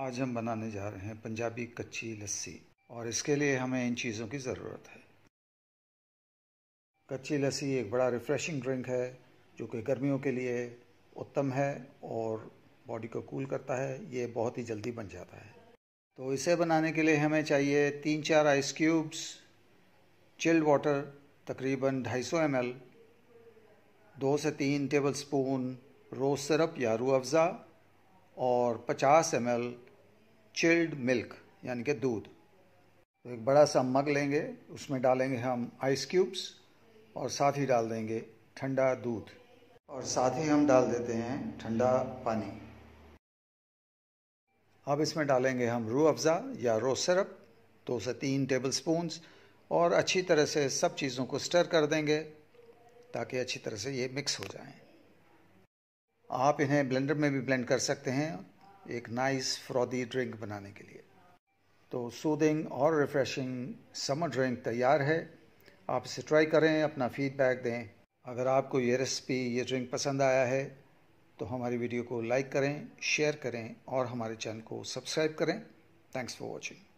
आज हम बनाने जा रहे हैं पंजाबी कच्ची लस्सी और इसके लिए हमें इन चीज़ों की ज़रूरत है कच्ची लस्सी एक बड़ा रिफ़्रेशिंग ड्रिंक है जो कि गर्मियों के लिए उत्तम है और बॉडी को कूल करता है ये बहुत ही जल्दी बन जाता है तो इसे बनाने के लिए हमें चाहिए तीन चार आइस क्यूब्स चिल्ड वाटर तकरीबन 250 एल दो से तीन टेबल स्पून रोज़ सिरप या रू अफ़ज़ा और 50 एल चिल्ड मिल्क यानी कि दूध तो एक बड़ा सा मग लेंगे उसमें डालेंगे हम आइस क्यूब्स और साथ ही डाल देंगे ठंडा दूध और साथ ही हम डाल देते हैं ठंडा पानी अब इसमें डालेंगे हम रू अफ़ज़ा या रो सिरप दो से तीन टेबल स्पूंस और अच्छी तरह से सब चीज़ों को स्टर कर देंगे ताकि अच्छी तरह से ये मिक्स हो जाएं। आप इन्हें ब्लेंडर में भी ब्लेंड कर सकते हैं एक नाइस फ्रॉदी ड्रिंक बनाने के लिए तो सूदिंग और रिफ्रेशिंग समर ड्रिंक तैयार है आप इसे ट्राई करें अपना फीडबैक दें अगर आपको ये रेसिपी ये ड्रिंक पसंद आया है तो हमारी वीडियो को लाइक करें शेयर करें और हमारे चैनल को सब्सक्राइब करें थैंक्स फॉर वॉचिंग